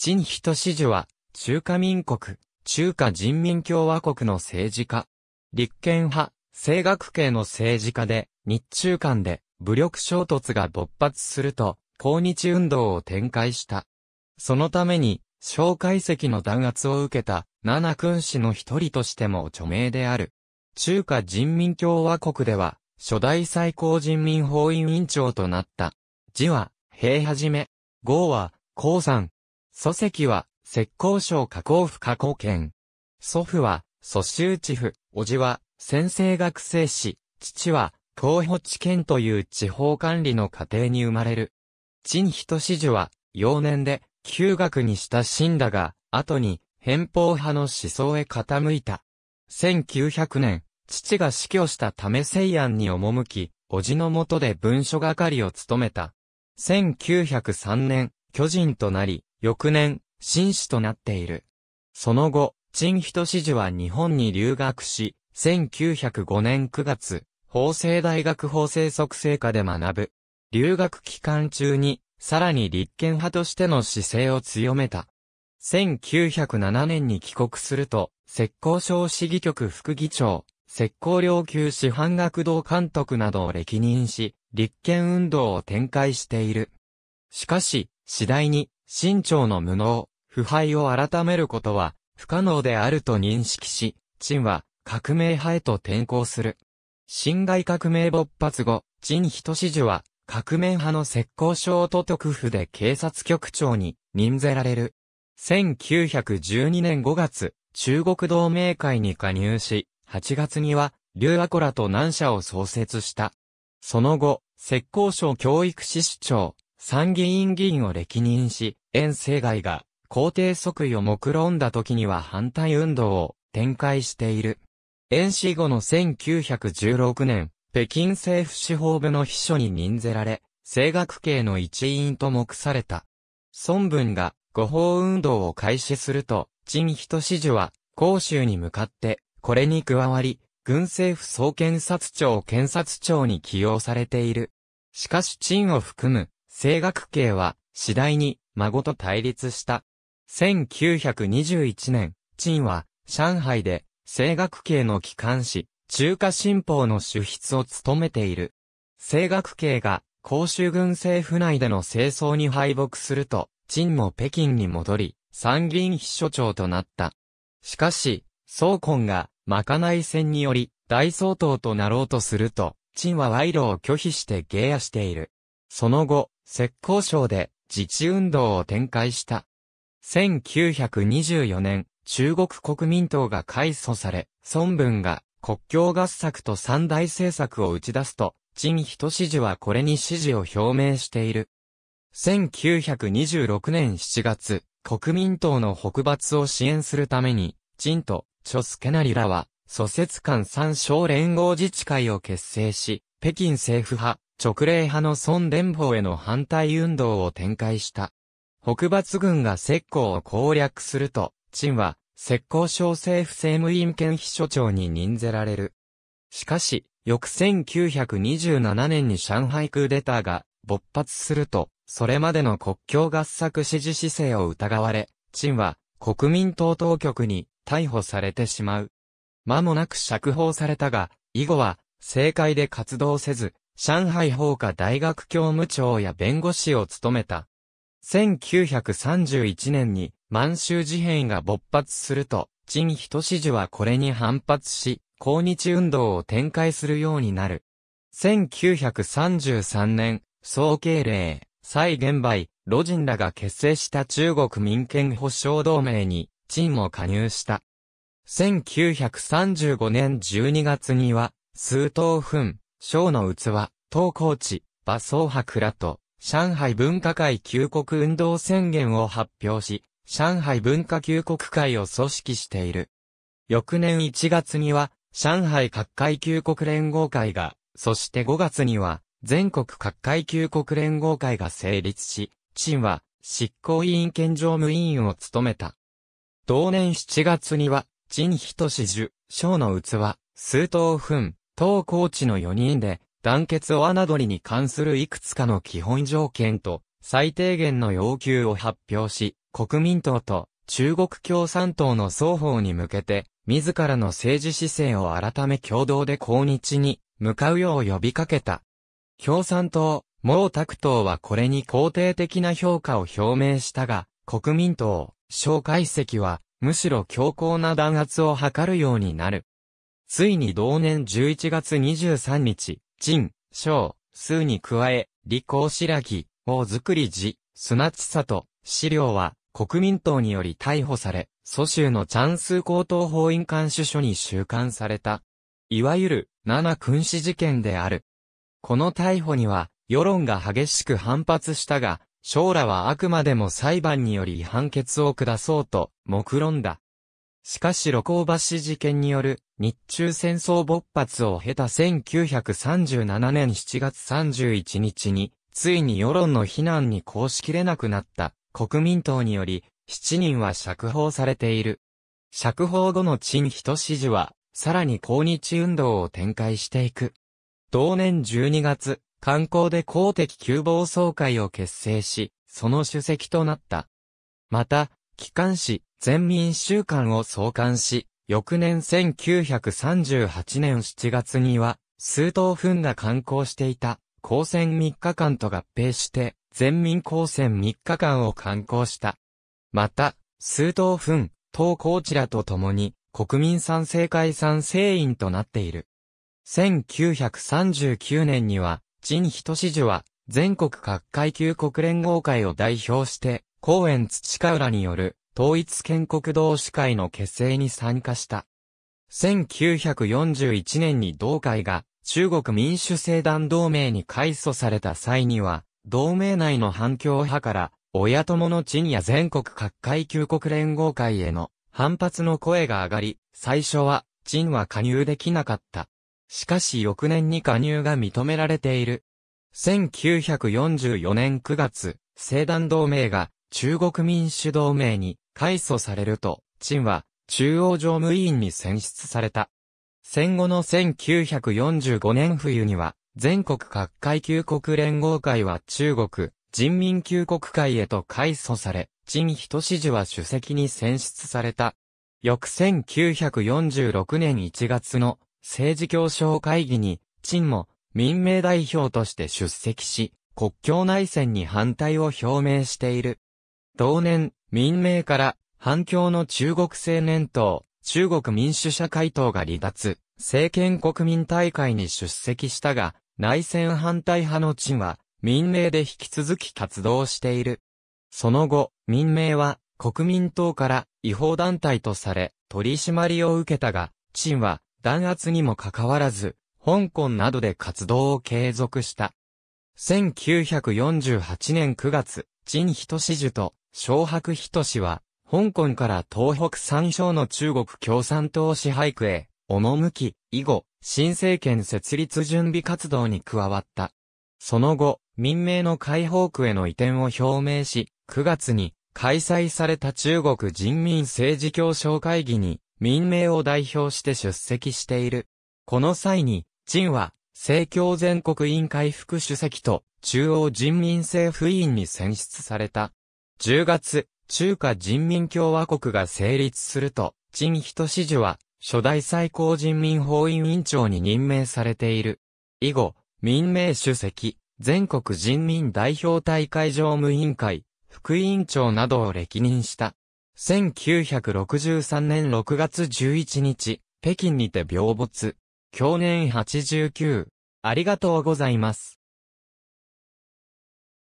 陳人志樹は、中華民国、中華人民共和国の政治家。立憲派、政学系の政治家で、日中間で武力衝突が勃発すると、抗日運動を展開した。そのために、蒋介石の弾圧を受けた、七君子の一人としても著名である。中華人民共和国では、初代最高人民法院委員長となった。字は、平はじめ。号は、高さん、祖籍は、浙江省加工府加工県。祖父は、蘇州地府、叔父は、先生学生士、父は、東補地県という地方管理の家庭に生まれる。陳人子樹は、幼年で、旧学に親しんだが、後に、偏方派の思想へ傾いた。1900年、父が死去したため西安に赴き、叔父のもとで文書係を務めた。1903年、巨人となり、翌年、紳士となっている。その後、陳人志樹は日本に留学し、1905年9月、法政大学法制促成科で学ぶ。留学期間中に、さらに立憲派としての姿勢を強めた。1907年に帰国すると、石膏省市議局副議長、石膏領級師範学堂監督などを歴任し、立憲運動を展開している。しかし、次第に、新朝の無能、腐敗を改めることは不可能であると認識し、陳は革命派へと転向する。辛亥革命勃発後、陳人志樹は革命派の石膏省都督府で警察局長に任ぜられる。1912年5月、中国同盟会に加入し、8月には、劉和コラと南社を創設した。その後、石膏省教育支主長、参議院議員を歴任し、遠征外が皇帝即位を目論んだ時には反対運動を展開している。遠死後の1916年、北京政府司法部の秘書に任ぜられ、政学系の一員と目された。孫文が誤報運動を開始すると、陳人志樹は、広州に向かって、これに加わり、軍政府総検察庁検察庁に起用されている。しかし陳を含む清学系は次第に孫と対立した。1921年、陳は上海で清学系の機関紙、中華新報の主筆を務めている。清学系が公州軍政府内での清掃に敗北すると、陳も北京に戻り、参議院秘書長となった。しかし、総根が、まかない戦により、大総統となろうとすると、陳は賄賂を拒否して芸やしている。その後、浙江省で自治運動を展開した。1924年、中国国民党が改組され、孫文が国境合作と三大政策を打ち出すと、陳人支持はこれに支持を表明している。1926年7月、国民党の北伐を支援するために、陳と、チョスケナリらは、蘇節間三省連合自治会を結成し、北京政府派、直令派の孫連邦への反対運動を展開した。北伐軍が石膏を攻略すると、陳は、石膏省政府政務員兼秘書長に任ぜられる。しかし、翌1927年に上海クーデターが勃発すると、それまでの国境合作支持姿勢を疑われ、陳は国民党当局に逮捕されてしまう。間もなく釈放されたが、以後は政界で活動せず、上海法科大学教務長や弁護士を務めた。1931年に満州事変が勃発すると、陳人志樹はこれに反発し、抗日運動を展開するようになる。1933年、総慶令、蔡元梅、路人らが結成した中国民権保障同盟に、陳も加入した。1935年12月には、数東分。小の器、東高地、馬総博らと、上海文化会旧国運動宣言を発表し、上海文化旧国会を組織している。翌年1月には、上海各界旧国連合会が、そして5月には、全国各界旧国連合会が成立し、陳は、執行委員兼常務委員を務めた。同年7月には、陳仁志樹、小の器、数等分、当高知の4人で、団結を侮りに関するいくつかの基本条件と、最低限の要求を発表し、国民党と中国共産党の双方に向けて、自らの政治姿勢を改め共同で抗日に向かうよう呼びかけた。共産党、毛沢東はこれに肯定的な評価を表明したが、国民党、蒋介石は、むしろ強硬な弾圧を図るようになる。ついに同年11月23日、陳、章、数に加え、李光白木、王作り寺、砂地里、資料は、国民党により逮捕され、蘇州のチャンス高等法院監視所に収監された。いわゆる、七君子事件である。この逮捕には、世論が激しく反発したが、将らはあくまでも裁判により判決を下そうと、目論んだ。しかし、露光橋事件による日中戦争勃発を経た1937年7月31日に、ついに世論の非難に抗しきれなくなった国民党により、7人は釈放されている。釈放後の陳人支持は、さらに抗日運動を展開していく。同年12月、観光で公的旧防総会を結成し、その主席となった。また、機関紙、全民週間を創刊し、翌年1938年7月には、数頭分が刊行していた、高専3日間と合併して、全民高専3日間を刊行した。また、数頭分、東高知らと共に、国民賛成会賛成員となっている。1939年には、陳仁志樹は、全国各階級国連合会を代表して、公園土か浦による統一建国同志会の結成に参加した。1941年に同会が中国民主政団同盟に改組された際には、同盟内の反響派から、親友の地にや全国各界級国連合会への反発の声が上がり、最初は、陳は加入できなかった。しかし翌年に加入が認められている1944年9月、青団同盟が中国民主同盟に改組されると、陳は中央常務委員に選出された。戦後の1945年冬には、全国各階級国連合会は中国人民救国会へと改組され、陳人支持は主席に選出された。翌1946年1月の政治協商会議に、陳も民命代表として出席し、国境内戦に反対を表明している。同年、民命から反共の中国青年党、中国民主社会党が離脱、政権国民大会に出席したが、内戦反対派の陳は、民命で引き続き活動している。その後、民命は国民党から違法団体とされ、取り締まりを受けたが、陳は弾圧にもかかわらず、香港などで活動を継続した。1948年9月、陳仁志樹と小白仁志は、香港から東北三省の中国共産党支配区へ、赴き、以後、新政権設立準備活動に加わった。その後、民命の解放区への移転を表明し、9月に開催された中国人民政治協商会議に民命を代表して出席している。この際に、陳は、政教全国委員会副主席と、中央人民政府委員に選出された。10月、中華人民共和国が成立すると、陳人支持は、初代最高人民法院委員長に任命されている。以後、民命主席、全国人民代表大会常務委員会、副委員長などを歴任した。1963年6月11日、北京にて病没。去年89。ありがとうございます。